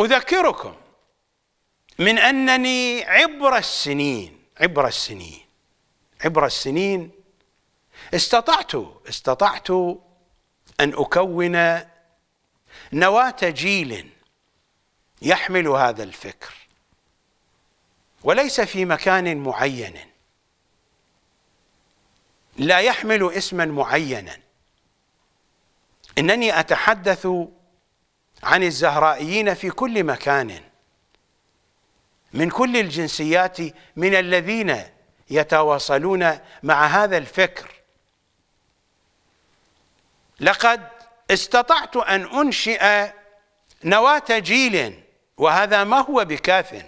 أذكركم من أنني عبر السنين عبر السنين عبر السنين استطعت استطعت أن أكون نواة جيل يحمل هذا الفكر وليس في مكان معين لا يحمل اسما معينا إنني أتحدث عن الزهرائيين في كل مكان من كل الجنسيات من الذين يتواصلون مع هذا الفكر لقد استطعت أن أنشئ نواة جيل وهذا ما هو بكاف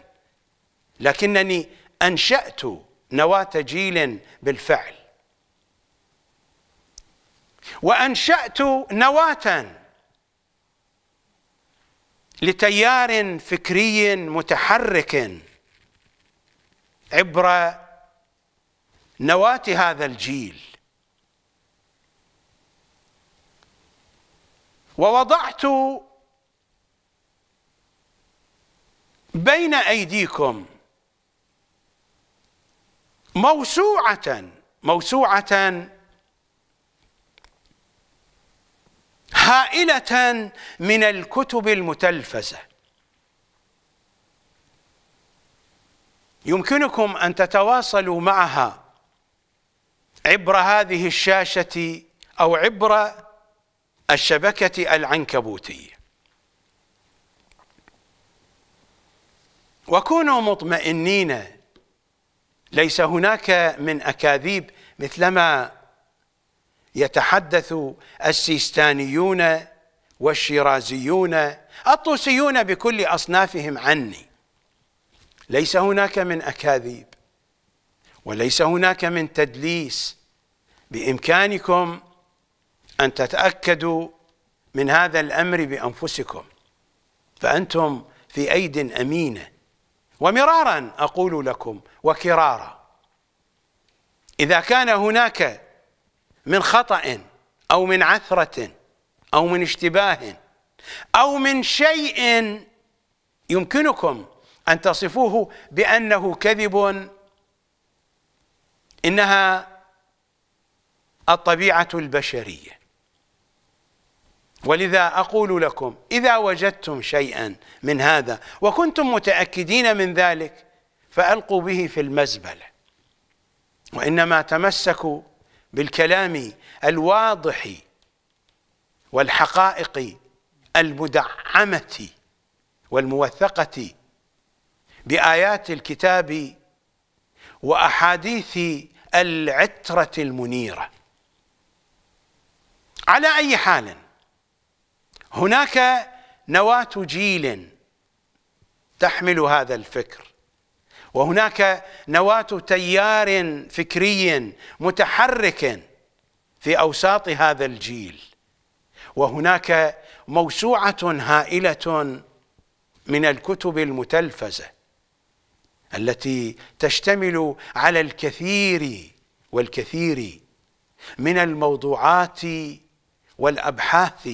لكنني أنشأت نواة جيل بالفعل وأنشأت نواةً لتيار فكري متحرك عبر نواة هذا الجيل ووضعت بين أيديكم موسوعة موسوعة هائله من الكتب المتلفزه يمكنكم ان تتواصلوا معها عبر هذه الشاشه او عبر الشبكه العنكبوتيه وكونوا مطمئنين ليس هناك من اكاذيب مثلما يتحدث السيستانيون والشيرازيون الطوسيون بكل أصنافهم عني ليس هناك من أكاذيب وليس هناك من تدليس بإمكانكم أن تتأكدوا من هذا الأمر بأنفسكم فأنتم في أيد أمينة ومرارا أقول لكم وكرارا إذا كان هناك من خطأ أو من عثرة أو من اشتباه أو من شيء يمكنكم أن تصفوه بأنه كذب إنها الطبيعة البشرية ولذا أقول لكم إذا وجدتم شيئا من هذا وكنتم متأكدين من ذلك فألقوا به في المزبلة وإنما تمسكوا بالكلام الواضح والحقائق المدعمة والموثقة بآيات الكتاب وأحاديث العترة المنيرة على أي حال هناك نواة جيل تحمل هذا الفكر وهناك نواة تيار فكري متحرك في أوساط هذا الجيل وهناك موسوعة هائلة من الكتب المتلفزة التي تشتمل على الكثير والكثير من الموضوعات والأبحاث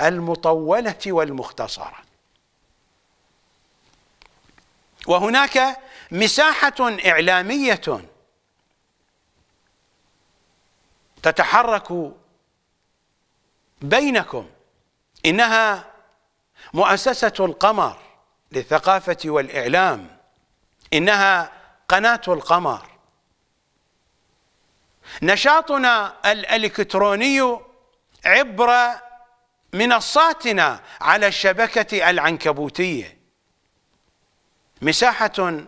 المطولة والمختصرة وهناك مساحة إعلامية تتحرك بينكم إنها مؤسسة القمر للثقافة والإعلام إنها قناة القمر نشاطنا الإلكتروني عبر منصاتنا على الشبكة العنكبوتية مساحة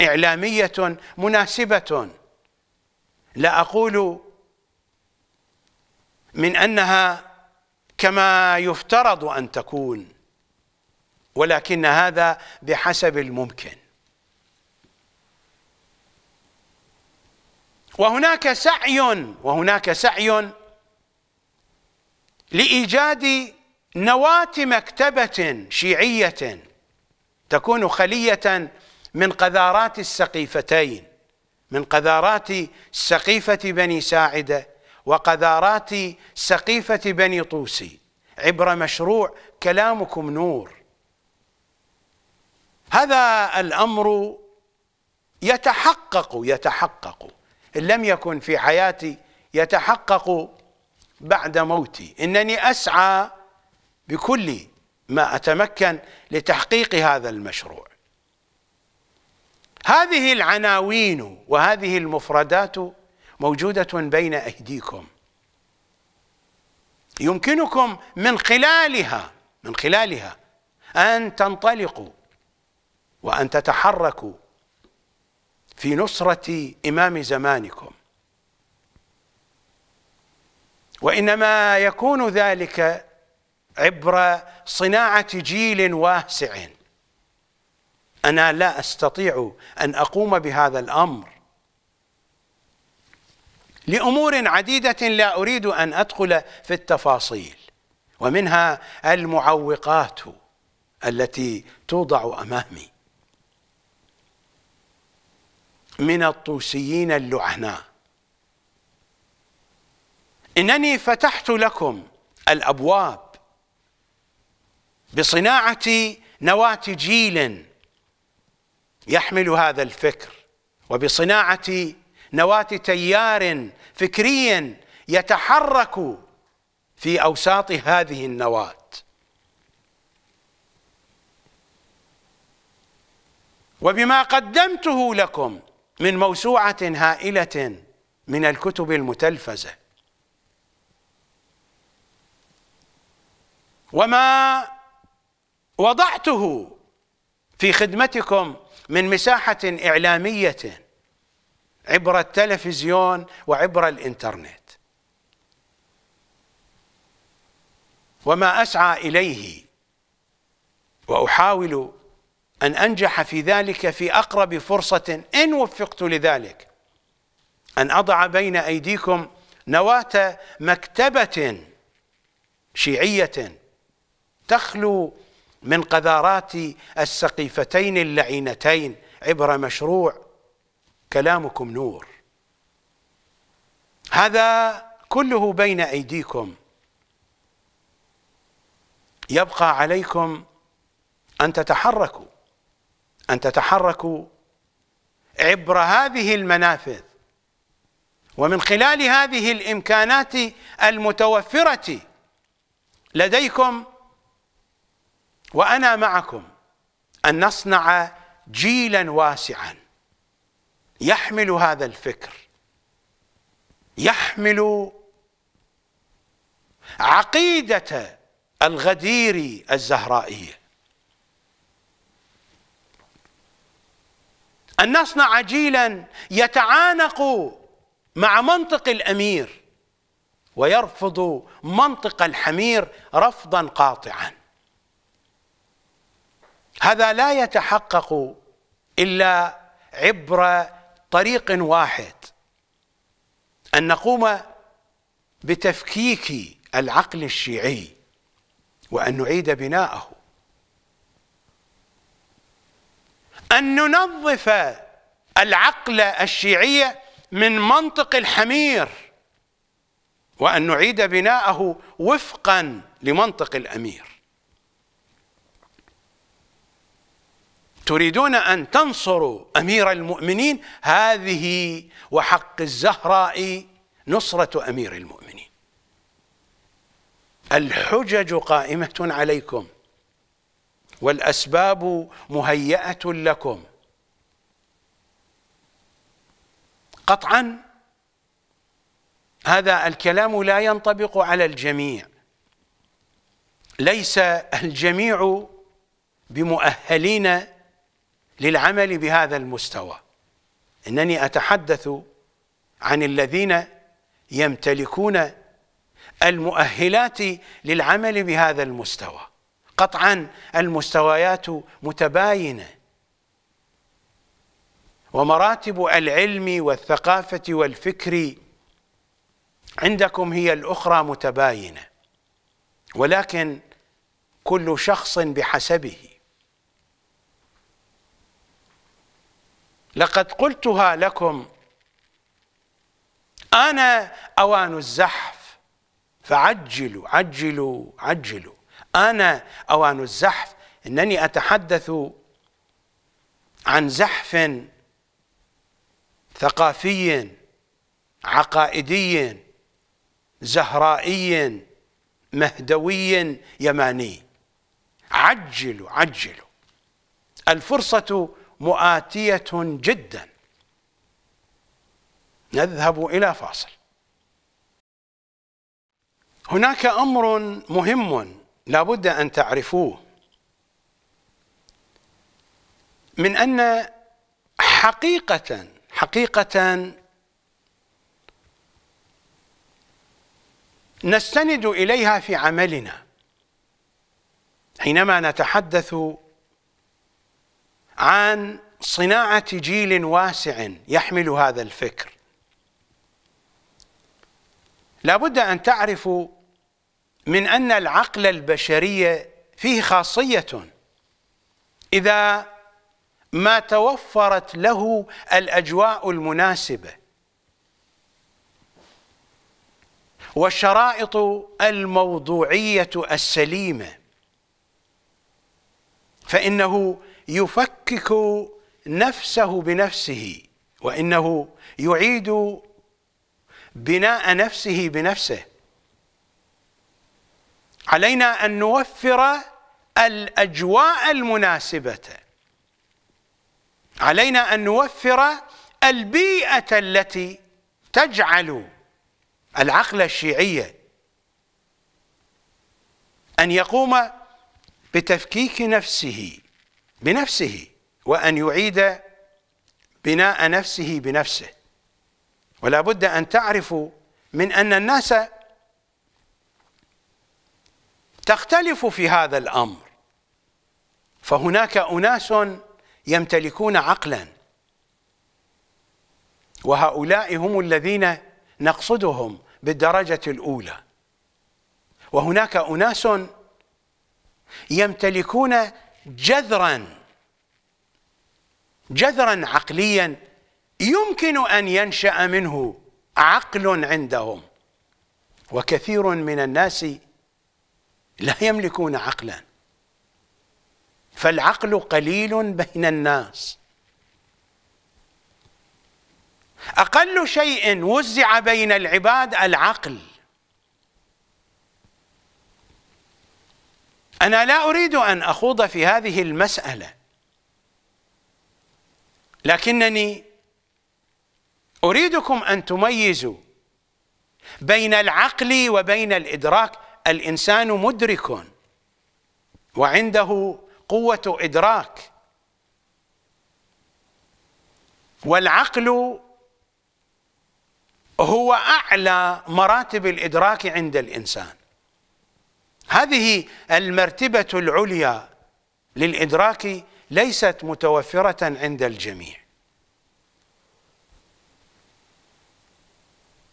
إعلامية مناسبة لا أقول من أنها كما يفترض أن تكون ولكن هذا بحسب الممكن وهناك سعي وهناك سعي لإيجاد نواة مكتبة شيعية تكون خلية من قذارات السقيفتين من قذارات سقيفة بني ساعدة وقذارات سقيفة بني طوسي عبر مشروع كلامكم نور هذا الأمر يتحقق يتحقق إن لم يكن في حياتي يتحقق بعد موتي إنني أسعى بكل ما أتمكن لتحقيق هذا المشروع هذه العناوين وهذه المفردات موجودة بين أيديكم يمكنكم من خلالها من خلالها أن تنطلقوا وأن تتحركوا في نصرة إمام زمانكم وإنما يكون ذلك عبر صناعة جيل واسع انا لا استطيع ان اقوم بهذا الامر لامور عديده لا اريد ان ادخل في التفاصيل ومنها المعوقات التي توضع امامي من الطوسيين اللعناء انني فتحت لكم الابواب بصناعه نواه جيل يحمل هذا الفكر وبصناعة نواة تيار فكري يتحرك في أوساط هذه النواة وبما قدمته لكم من موسوعة هائلة من الكتب المتلفزة وما وضعته في خدمتكم من مساحة إعلامية عبر التلفزيون وعبر الإنترنت وما أسعى إليه وأحاول أن أنجح في ذلك في أقرب فرصة إن وفقت لذلك أن أضع بين أيديكم نواة مكتبة شيعية تخلو من قذارات السقيفتين اللعينتين عبر مشروع كلامكم نور هذا كله بين أيديكم يبقى عليكم أن تتحركوا أن تتحركوا عبر هذه المنافذ ومن خلال هذه الإمكانات المتوفرة لديكم وانا معكم ان نصنع جيلا واسعا يحمل هذا الفكر يحمل عقيده الغدير الزهرائيه ان نصنع جيلا يتعانق مع منطق الامير ويرفض منطق الحمير رفضا قاطعا هذا لا يتحقق إلا عبر طريق واحد أن نقوم بتفكيك العقل الشيعي وأن نعيد بناءه أن ننظف العقل الشيعي من منطق الحمير وأن نعيد بناءه وفقا لمنطق الأمير تريدون أن تنصروا أمير المؤمنين هذه وحق الزهراء نصرة أمير المؤمنين الحجج قائمة عليكم والأسباب مهيئة لكم قطعا هذا الكلام لا ينطبق على الجميع ليس الجميع بمؤهلين للعمل بهذا المستوى انني اتحدث عن الذين يمتلكون المؤهلات للعمل بهذا المستوى قطعا المستويات متباينه ومراتب العلم والثقافه والفكر عندكم هي الاخرى متباينه ولكن كل شخص بحسبه لقد قلتها لكم أنا أوان الزحف فعجلوا عجلوا عجلوا أنا أوان الزحف إنني أتحدث عن زحف ثقافي عقائدي زهرائي مهدوي يماني عجلوا عجلوا الفرصة مؤاتية جدا نذهب إلى فاصل هناك أمر مهم لابد أن تعرفوه من أن حقيقة حقيقة نستند إليها في عملنا حينما نتحدث عن صناعه جيل واسع يحمل هذا الفكر لابد ان تعرفوا من ان العقل البشري فيه خاصيه اذا ما توفرت له الاجواء المناسبه والشرائط الموضوعيه السليمه فانه يفكك نفسه بنفسه وانه يعيد بناء نفسه بنفسه علينا ان نوفر الاجواء المناسبه علينا ان نوفر البيئه التي تجعل العقل الشيعي ان يقوم بتفكيك نفسه بنفسه وأن يعيد بناء نفسه بنفسه ولا بد أن تعرفوا من أن الناس تختلف في هذا الأمر فهناك أناس يمتلكون عقلا وهؤلاء هم الذين نقصدهم بالدرجة الأولى وهناك أناس يمتلكون جذرا جذرا عقليا يمكن ان ينشا منه عقل عندهم وكثير من الناس لا يملكون عقلا فالعقل قليل بين الناس اقل شيء وزع بين العباد العقل أنا لا أريد أن أخوض في هذه المسألة لكنني أريدكم أن تميزوا بين العقل وبين الإدراك الإنسان مدرك وعنده قوة إدراك والعقل هو أعلى مراتب الإدراك عند الإنسان هذه المرتبة العليا للإدراك ليست متوفرة عند الجميع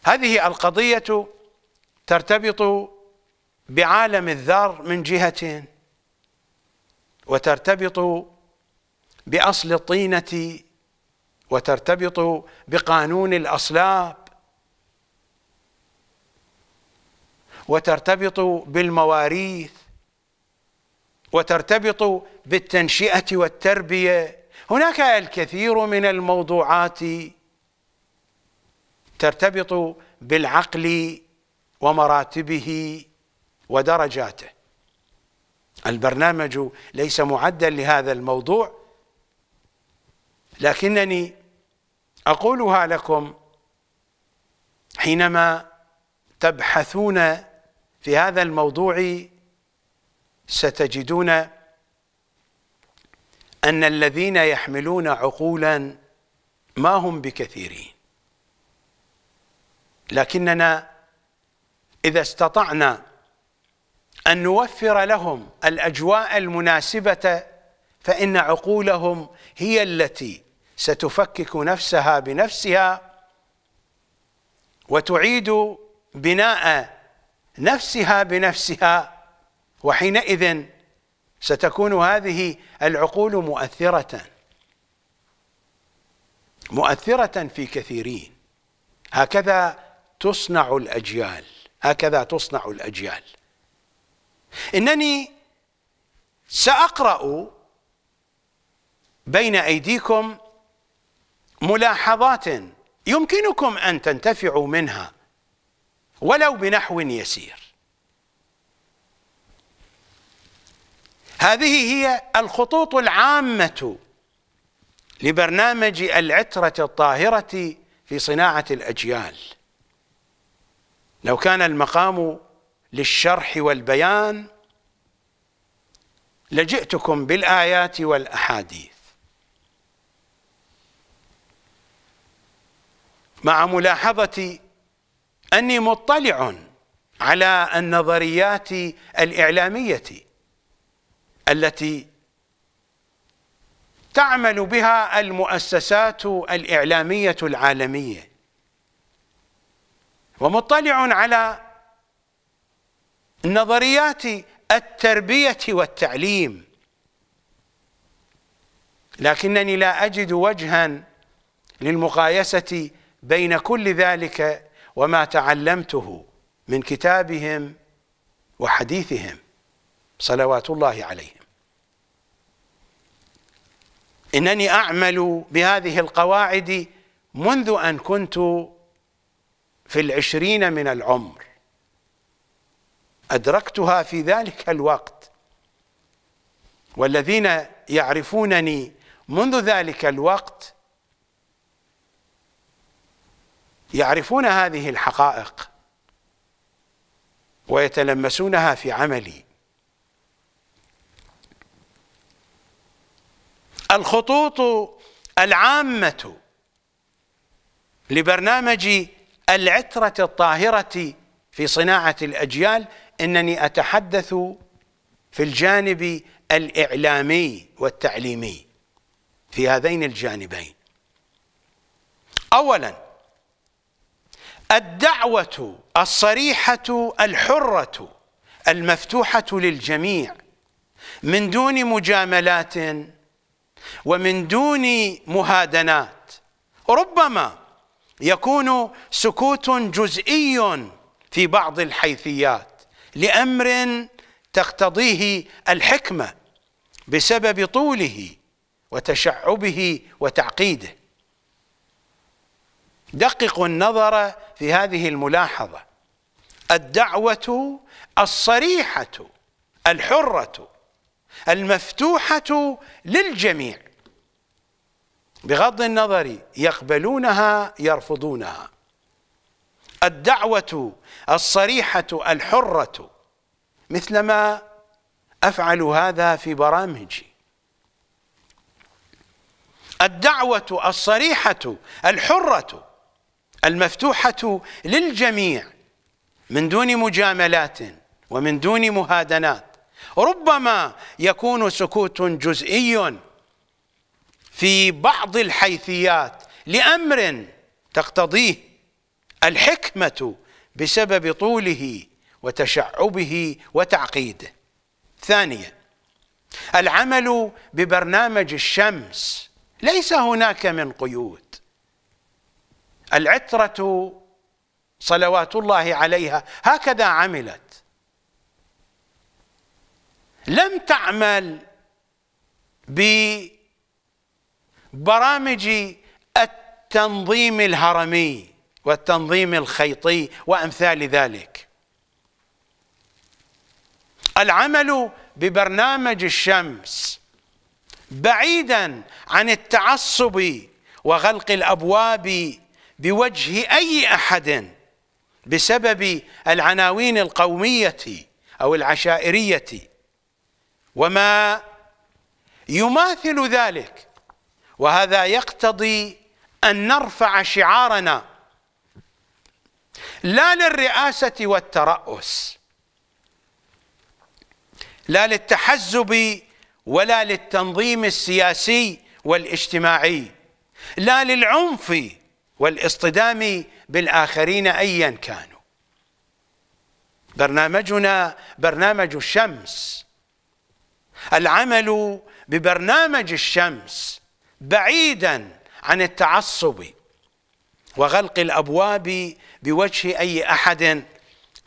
هذه القضية ترتبط بعالم الذر من جهة وترتبط بأصل الطينة وترتبط بقانون الأصلاب وترتبط بالمواريث وترتبط بالتنشئه والتربيه هناك الكثير من الموضوعات ترتبط بالعقل ومراتبه ودرجاته البرنامج ليس معدا لهذا الموضوع لكنني اقولها لكم حينما تبحثون في هذا الموضوع ستجدون أن الذين يحملون عقولا ما هم بكثيرين لكننا إذا استطعنا أن نوفر لهم الأجواء المناسبة فإن عقولهم هي التي ستفكك نفسها بنفسها وتعيد بناء نفسها بنفسها وحينئذ ستكون هذه العقول مؤثرة مؤثرة في كثيرين هكذا تصنع الأجيال هكذا تصنع الأجيال إنني سأقرأ بين أيديكم ملاحظات يمكنكم أن تنتفعوا منها ولو بنحو يسير هذه هي الخطوط العامة لبرنامج العترة الطاهرة في صناعة الأجيال لو كان المقام للشرح والبيان لجئتكم بالآيات والأحاديث مع ملاحظة أني مطلع على النظريات الإعلامية التي تعمل بها المؤسسات الإعلامية العالمية ومطلع على نظريات التربية والتعليم لكنني لا أجد وجها للمقايسة بين كل ذلك وما تعلمته من كتابهم وحديثهم صلوات الله عليهم انني اعمل بهذه القواعد منذ ان كنت في العشرين من العمر ادركتها في ذلك الوقت والذين يعرفونني منذ ذلك الوقت يعرفون هذه الحقائق ويتلمسونها في عملي الخطوط العامة لبرنامج العترة الطاهرة في صناعة الأجيال إنني أتحدث في الجانب الإعلامي والتعليمي في هذين الجانبين أولاً الدعوة الصريحة الحرة المفتوحة للجميع من دون مجاملات ومن دون مهادنات ربما يكون سكوت جزئي في بعض الحيثيات لأمر تقتضيه الحكمة بسبب طوله وتشعبه وتعقيده دققوا النظر في هذه الملاحظة الدعوة الصريحة الحرة المفتوحة للجميع بغض النظر يقبلونها يرفضونها الدعوة الصريحة الحرة مثلما أفعل هذا في برامجي الدعوة الصريحة الحرة المفتوحة للجميع من دون مجاملات ومن دون مهادنات ربما يكون سكوت جزئي في بعض الحيثيات لأمر تقتضيه الحكمة بسبب طوله وتشعبه وتعقيده ثانيا العمل ببرنامج الشمس ليس هناك من قيود العترة صلوات الله عليها هكذا عملت لم تعمل ببرامج التنظيم الهرمي والتنظيم الخيطي وامثال ذلك العمل ببرنامج الشمس بعيدا عن التعصب وغلق الابواب بوجه أي أحد بسبب العناوين القومية أو العشائرية وما يماثل ذلك وهذا يقتضي أن نرفع شعارنا لا للرئاسة والترأس لا للتحزب ولا للتنظيم السياسي والاجتماعي لا للعنف والاصطدام بالآخرين أيا كانوا برنامجنا برنامج الشمس العمل ببرنامج الشمس بعيدا عن التعصب وغلق الأبواب بوجه أي أحد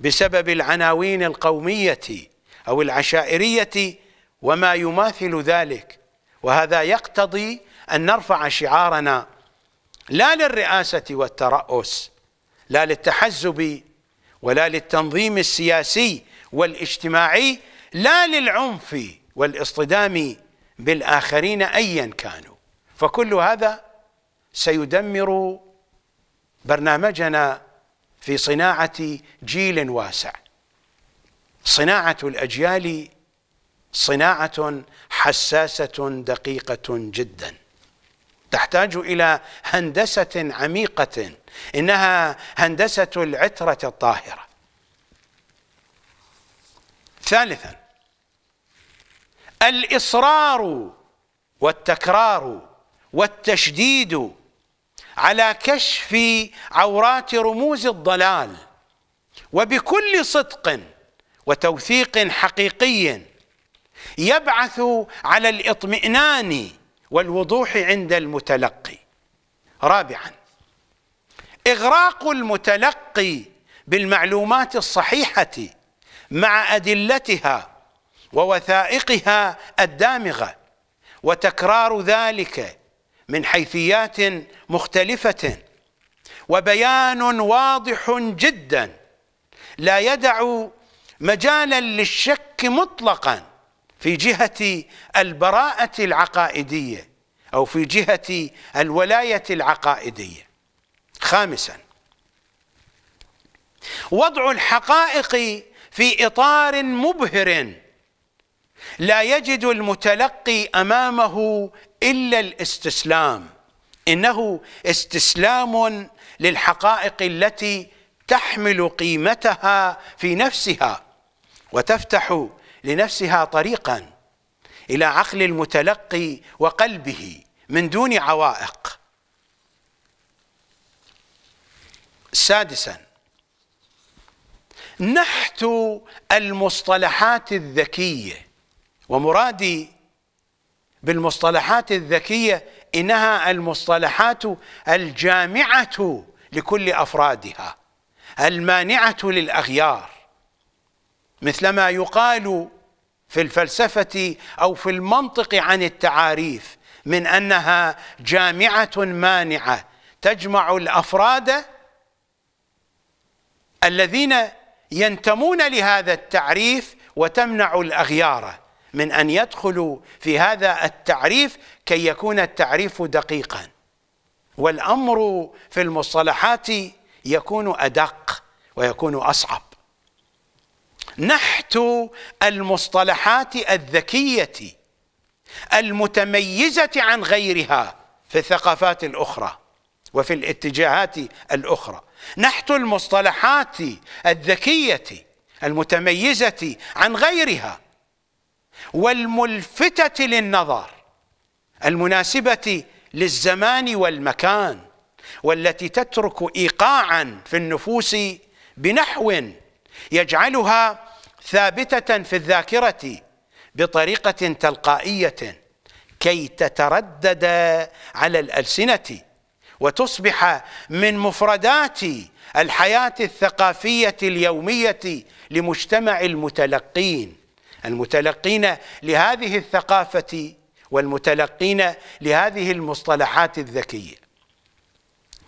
بسبب العناوين القومية أو العشائرية وما يماثل ذلك وهذا يقتضي أن نرفع شعارنا لا للرئاسة والترأس لا للتحزب ولا للتنظيم السياسي والاجتماعي لا للعنف والاصطدام بالآخرين أيا كانوا فكل هذا سيدمر برنامجنا في صناعة جيل واسع صناعة الأجيال صناعة حساسة دقيقة جداً تحتاج الى هندسه عميقه انها هندسه العتره الطاهره ثالثا الاصرار والتكرار والتشديد على كشف عورات رموز الضلال وبكل صدق وتوثيق حقيقي يبعث على الاطمئنان والوضوح عند المتلقي رابعا إغراق المتلقي بالمعلومات الصحيحة مع أدلتها ووثائقها الدامغة وتكرار ذلك من حيثيات مختلفة وبيان واضح جدا لا يدع مجالا للشك مطلقا في جهة البراءة العقائدية أو في جهة الولاية العقائدية خامسا وضع الحقائق في إطار مبهر لا يجد المتلقي أمامه إلا الاستسلام إنه استسلام للحقائق التي تحمل قيمتها في نفسها وتفتح لنفسها طريقا الى عقل المتلقي وقلبه من دون عوائق سادسا نحت المصطلحات الذكيه ومرادي بالمصطلحات الذكيه انها المصطلحات الجامعه لكل افرادها المانعه للاغيار مثلما يقال في الفلسفه او في المنطق عن التعاريف من انها جامعه مانعه تجمع الافراد الذين ينتمون لهذا التعريف وتمنع الاغيار من ان يدخلوا في هذا التعريف كي يكون التعريف دقيقا والامر في المصطلحات يكون ادق ويكون اصعب نحت المصطلحات الذكية المتميزة عن غيرها في الثقافات الأخرى وفي الاتجاهات الأخرى نحت المصطلحات الذكية المتميزة عن غيرها والملفتة للنظر المناسبة للزمان والمكان والتي تترك إيقاعا في النفوس بنحو يجعلها ثابتة في الذاكرة بطريقة تلقائية كي تتردد على الألسنة وتصبح من مفردات الحياة الثقافية اليومية لمجتمع المتلقين المتلقين لهذه الثقافة والمتلقين لهذه المصطلحات الذكية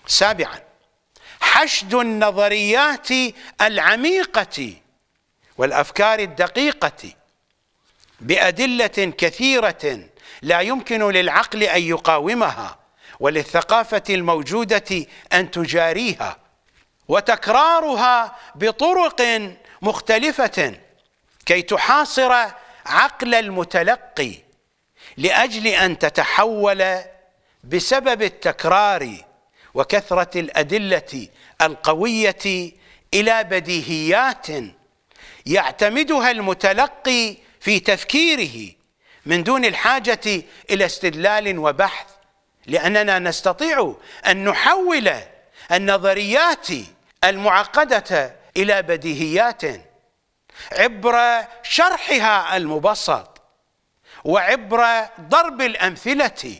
سابعا حشد النظريات العميقة والأفكار الدقيقة بأدلة كثيرة لا يمكن للعقل أن يقاومها وللثقافة الموجودة أن تجاريها وتكرارها بطرق مختلفة كي تحاصر عقل المتلقي لأجل أن تتحول بسبب التكرار وكثرة الأدلة القوية إلى بديهيات يعتمدها المتلقي في تفكيره من دون الحاجة إلى استدلال وبحث لأننا نستطيع أن نحول النظريات المعقدة إلى بديهيات عبر شرحها المبسط وعبر ضرب الأمثلة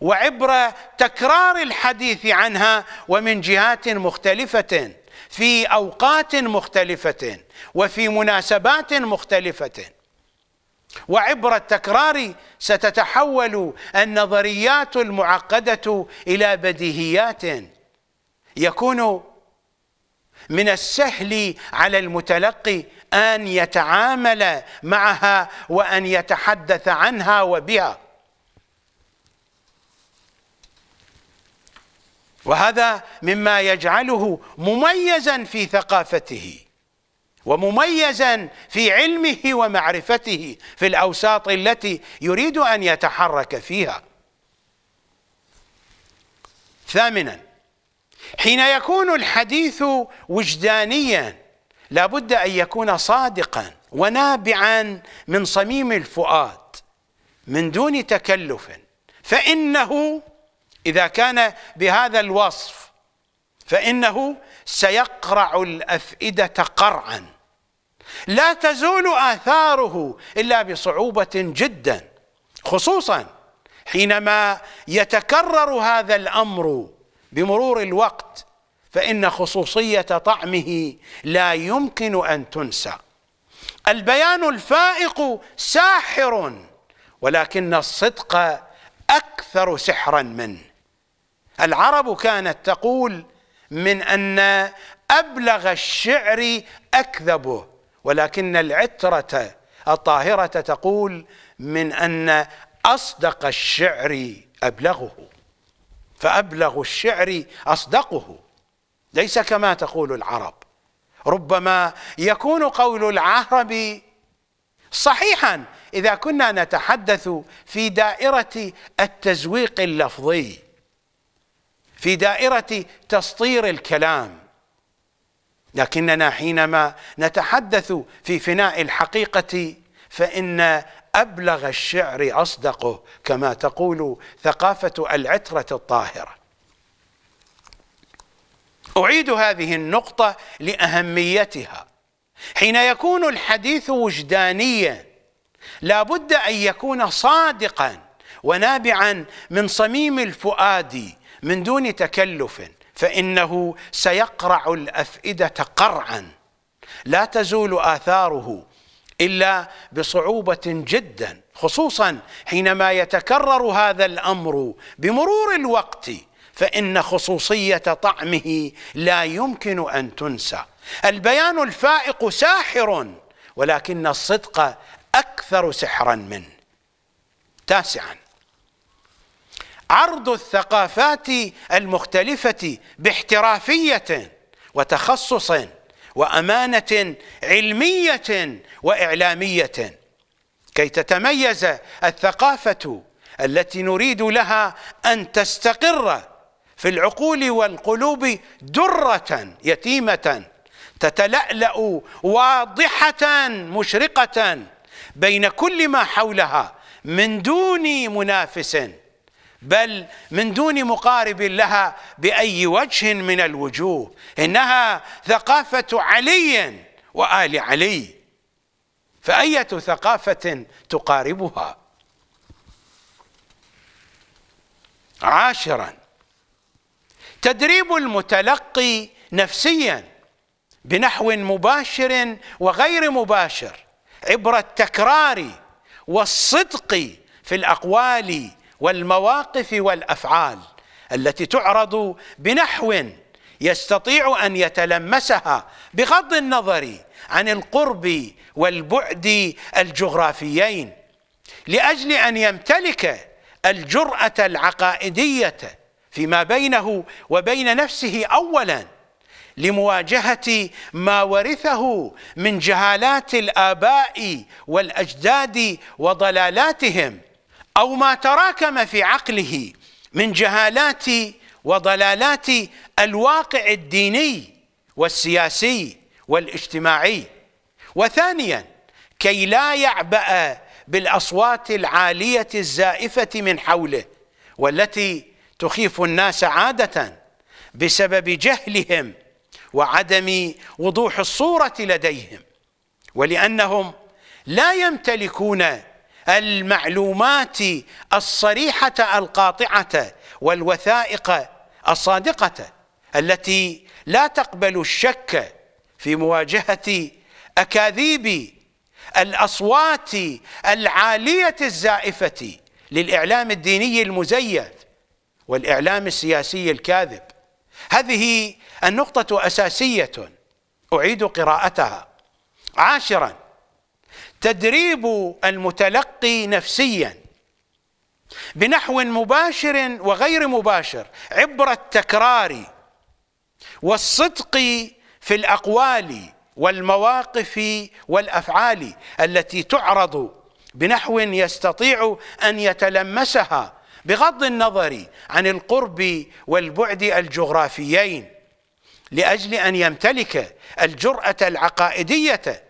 وعبر تكرار الحديث عنها ومن جهات مختلفة في اوقات مختلفه وفي مناسبات مختلفه وعبر التكرار ستتحول النظريات المعقده الى بديهيات يكون من السهل على المتلقي ان يتعامل معها وان يتحدث عنها وبها وهذا مما يجعله مميزا في ثقافته ومميزا في علمه ومعرفته في الأوساط التي يريد أن يتحرك فيها ثامنا حين يكون الحديث وجدانيا لابد أن يكون صادقا ونابعا من صميم الفؤاد من دون تكلف فإنه اذا كان بهذا الوصف فإنه سيقرع الأفئدة قرعا لا تزول آثاره إلا بصعوبة جدا خصوصا حينما يتكرر هذا الأمر بمرور الوقت فإن خصوصية طعمه لا يمكن أن تنسى البيان الفائق ساحر ولكن الصدق أكثر سحرا منه العرب كانت تقول من أن أبلغ الشعر أكذبه ولكن العترة الطاهرة تقول من أن أصدق الشعر أبلغه فأبلغ الشعر أصدقه ليس كما تقول العرب ربما يكون قول العرب صحيحا إذا كنا نتحدث في دائرة التزويق اللفظي في دائرة تسطير الكلام لكننا حينما نتحدث في فناء الحقيقة فإن أبلغ الشعر أصدقه كما تقول ثقافة العترة الطاهرة أعيد هذه النقطة لأهميتها حين يكون الحديث وجدانيا لا بد أن يكون صادقا ونابعا من صميم الفؤاد من دون تكلف فانه سيقرع الافئده قرعا لا تزول اثاره الا بصعوبه جدا خصوصا حينما يتكرر هذا الامر بمرور الوقت فان خصوصيه طعمه لا يمكن ان تنسى البيان الفائق ساحر ولكن الصدق اكثر سحرا منه تاسعا عرض الثقافات المختلفة باحترافية وتخصص وأمانة علمية وإعلامية كي تتميز الثقافة التي نريد لها أن تستقر في العقول والقلوب درة يتيمة تتلألأ واضحة مشرقة بين كل ما حولها من دون منافس بل من دون مقارب لها باي وجه من الوجوه انها ثقافه علي وال علي فايه ثقافه تقاربها عاشرا تدريب المتلقي نفسيا بنحو مباشر وغير مباشر عبر التكرار والصدق في الاقوال والمواقف والافعال التي تعرض بنحو يستطيع ان يتلمسها بغض النظر عن القرب والبعد الجغرافيين لاجل ان يمتلك الجراه العقائديه فيما بينه وبين نفسه اولا لمواجهه ما ورثه من جهالات الاباء والاجداد وضلالاتهم أو ما تراكم في عقله من جهالات وضلالات الواقع الديني والسياسي والاجتماعي وثانيا كي لا يعبأ بالأصوات العالية الزائفة من حوله والتي تخيف الناس عادة بسبب جهلهم وعدم وضوح الصورة لديهم ولأنهم لا يمتلكون المعلومات الصريحه القاطعه والوثائق الصادقه التي لا تقبل الشك في مواجهه اكاذيب الاصوات العاليه الزائفه للاعلام الديني المزيف والاعلام السياسي الكاذب هذه النقطه اساسيه اعيد قراءتها عاشرا تدريب المتلقي نفسيا بنحو مباشر وغير مباشر عبر التكرار والصدق في الاقوال والمواقف والافعال التي تعرض بنحو يستطيع ان يتلمسها بغض النظر عن القرب والبعد الجغرافيين لاجل ان يمتلك الجراه العقائديه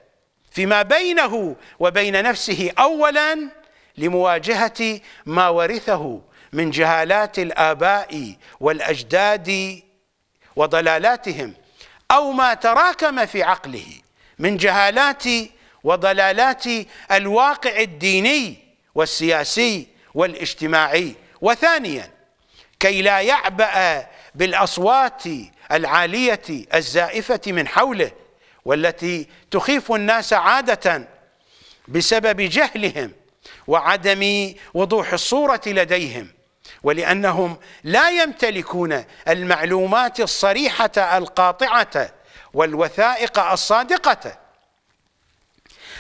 فيما بينه وبين نفسه اولا لمواجهه ما ورثه من جهالات الاباء والاجداد وضلالاتهم او ما تراكم في عقله من جهالات وضلالات الواقع الديني والسياسي والاجتماعي وثانيا كي لا يعبأ بالاصوات العاليه الزائفه من حوله والتي تخيف الناس عادة بسبب جهلهم وعدم وضوح الصورة لديهم ولأنهم لا يمتلكون المعلومات الصريحة القاطعة والوثائق الصادقة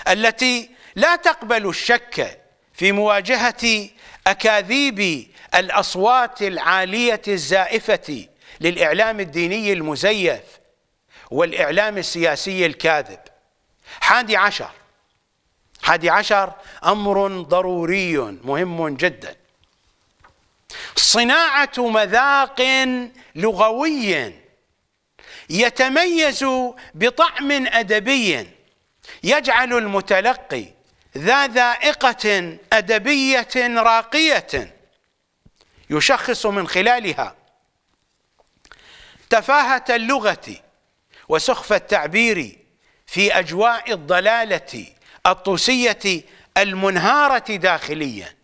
التي لا تقبل الشك في مواجهة أكاذيب الأصوات العالية الزائفة للإعلام الديني المزيف والإعلام السياسي الكاذب حادي عشر حادي عشر أمر ضروري مهم جدا صناعة مذاق لغوي يتميز بطعم أدبي يجعل المتلقي ذا ذائقة أدبية راقية يشخص من خلالها تفاهة اللغة وسخف التعبير في أجواء الضلالة الطوسية المنهارة داخليا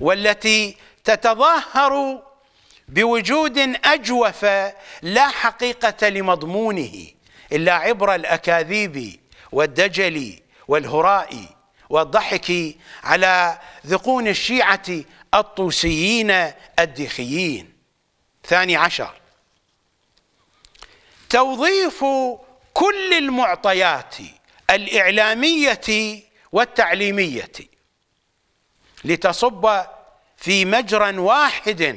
والتي تتظاهر بوجود أجوف لا حقيقة لمضمونه إلا عبر الأكاذيب والدجل والهراء والضحك على ذقون الشيعة الطوسيين الديخيين ثاني عشر توظيف كل المعطيات الإعلامية والتعليمية لتصب في مجرى واحد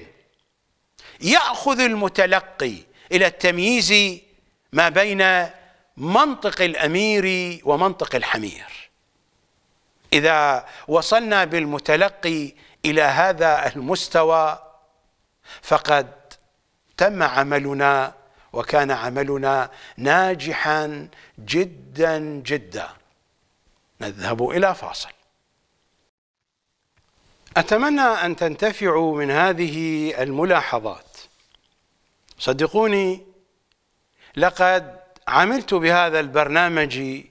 يأخذ المتلقي إلى التمييز ما بين منطق الأمير ومنطق الحمير إذا وصلنا بالمتلقي إلى هذا المستوى فقد تم عملنا وكان عملنا ناجحا جدا جدا نذهب إلى فاصل أتمنى أن تنتفعوا من هذه الملاحظات صدقوني لقد عملت بهذا البرنامج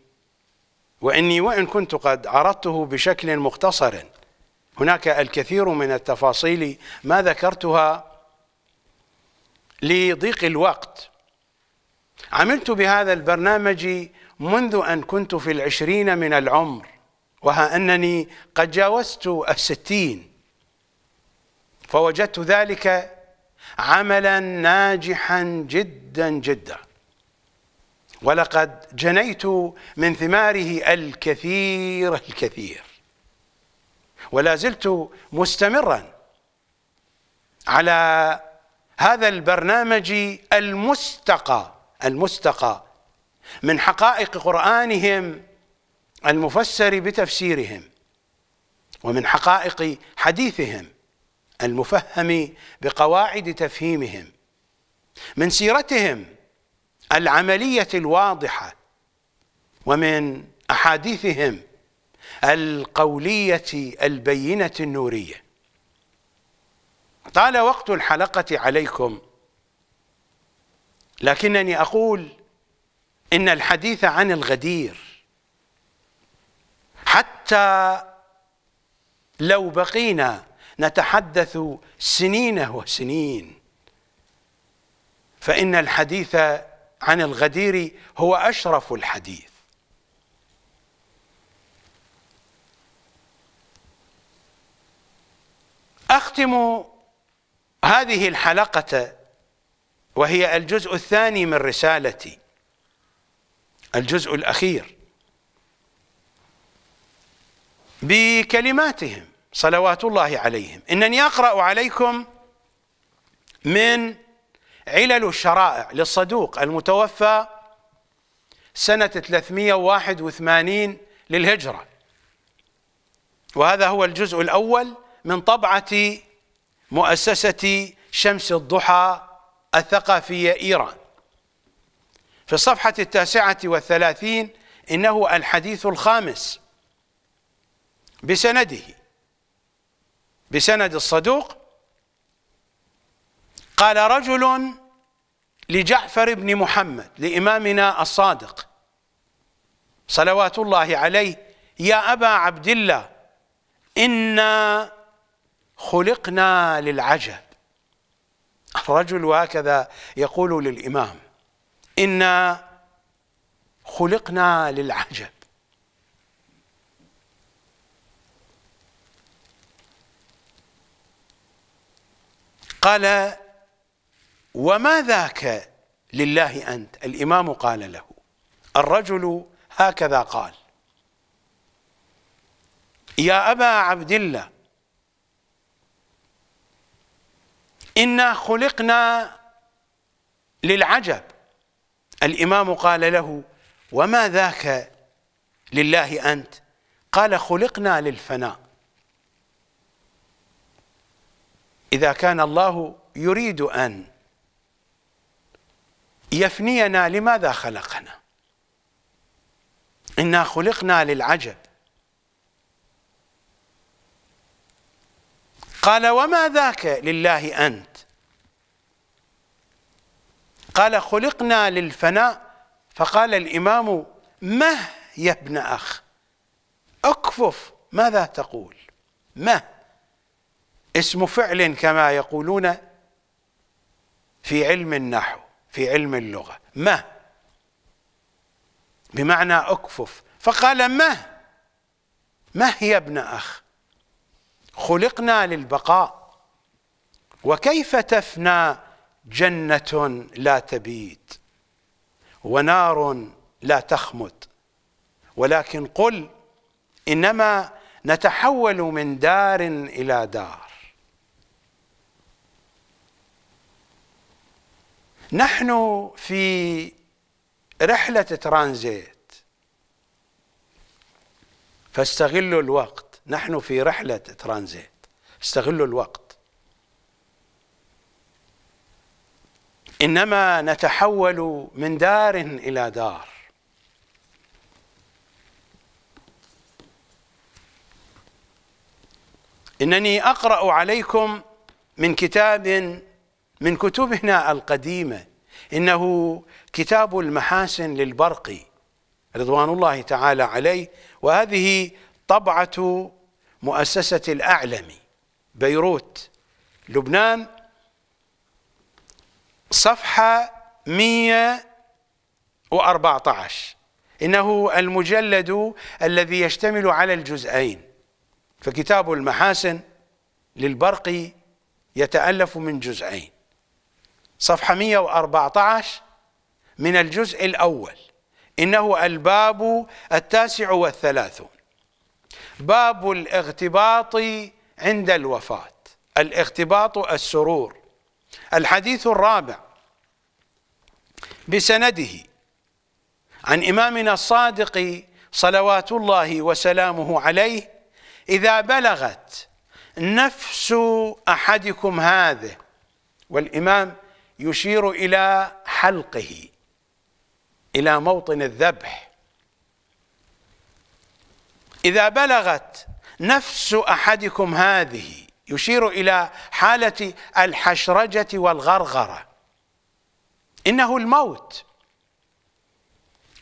وإني وإن كنت قد عرضته بشكل مختصر هناك الكثير من التفاصيل ما ذكرتها لضيق الوقت عملت بهذا البرنامج منذ أن كنت في العشرين من العمر وها أنني قد جاوزت الستين فوجدت ذلك عملا ناجحا جدا جدا ولقد جنيت من ثماره الكثير الكثير ولا زلت مستمرا على هذا البرنامج المستقى المستقى من حقائق قرآنهم المفسر بتفسيرهم ومن حقائق حديثهم المفهم بقواعد تفهيمهم من سيرتهم العملية الواضحة ومن أحاديثهم القولية البينة النورية طال وقت الحلقة عليكم لكنني اقول ان الحديث عن الغدير حتى لو بقينا نتحدث سنين وسنين فان الحديث عن الغدير هو اشرف الحديث اختم هذه الحلقه وهي الجزء الثاني من رسالتي الجزء الأخير بكلماتهم صلوات الله عليهم إنني أقرأ عليكم من علل الشرائع للصدوق المتوفى سنة 381 للهجرة وهذا هو الجزء الأول من طبعة مؤسسة شمس الضحى الثقافية إيران في الصفحة التاسعة والثلاثين إنه الحديث الخامس بسنده بسند الصدوق قال رجل لجعفر بن محمد لإمامنا الصادق صلوات الله عليه يا أبا عبد الله إنا خلقنا للعجب الرجل وهكذا يقول للإمام إنا خلقنا للعجب قال وما ذاك لله أنت الإمام قال له الرجل هكذا قال يا أبا عبد الله إنا خلقنا للعجب الإمام قال له وما ذاك لله أنت قال خلقنا للفناء إذا كان الله يريد أن يفنينا لماذا خلقنا إنا خلقنا للعجب قال وما ذاك لله أنت قال خلقنا للفناء فقال الإمام مه يا ابن أخ أكفف ماذا تقول مه اسم فعل كما يقولون في علم النحو في علم اللغة مه بمعنى أكفف فقال مه مه يا ابن أخ خلقنا للبقاء وكيف تفنى جنة لا تبيد ونار لا تخمد ولكن قل إنما نتحول من دار إلى دار نحن في رحلة ترانزيت فاستغلوا الوقت نحن في رحلة ترانزيت استغلوا الوقت إنما نتحول من دار إلى دار إنني أقرأ عليكم من كتاب من كتبنا القديمة إنه كتاب المحاسن للبرقي رضوان الله تعالى عليه وهذه طبعة مؤسسة الأعلم بيروت لبنان صفحة 114 إنه المجلد الذي يشتمل على الجزئين فكتاب المحاسن للبرقي يتألف من جزئين صفحة 114 من الجزء الأول إنه الباب التاسع والثلاثون باب الاغتباط عند الوفاة الاغتباط السرور الحديث الرابع بسنده عن إمامنا الصادق صلوات الله وسلامه عليه إذا بلغت نفس أحدكم هذه والإمام يشير إلى حلقه إلى موطن الذبح إذا بلغت نفس أحدكم هذه يشير إلى حالة الحشرجة والغرغرة إنه الموت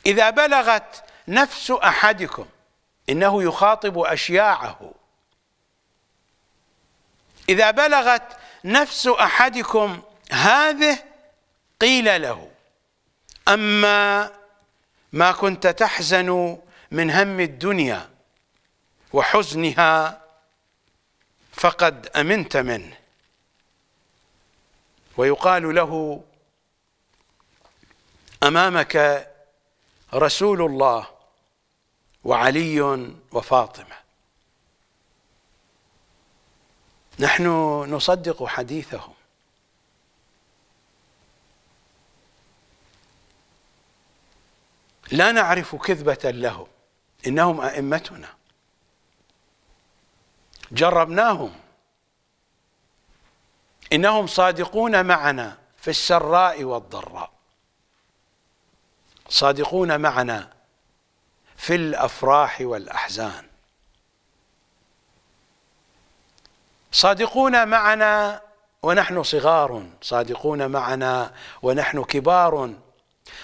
إذا بلغت نفس أحدكم إنه يخاطب أشياعه إذا بلغت نفس أحدكم هذه قيل له أما ما كنت تحزن من هم الدنيا وحزنها فقد امنت منه ويقال له امامك رسول الله وعلي وفاطمه نحن نصدق حديثهم لا نعرف كذبه لهم انهم ائمتنا جربناهم إنهم صادقون معنا في السراء والضراء صادقون معنا في الأفراح والأحزان صادقون معنا ونحن صغار صادقون معنا ونحن كبار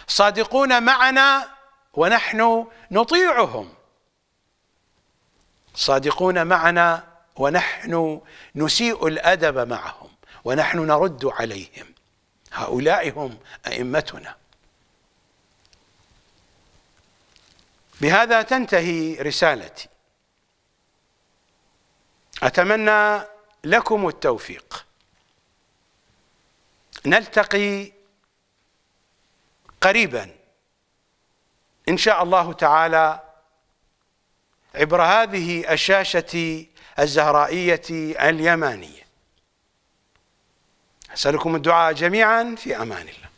صادقون معنا ونحن نطيعهم صادقون معنا ونحن نسيء الادب معهم ونحن نرد عليهم هؤلاء هم ائمتنا بهذا تنتهي رسالتي اتمنى لكم التوفيق نلتقي قريبا ان شاء الله تعالى عبر هذه الشاشه الزهرائية اليمانية أسألكم الدعاء جميعا في أمان الله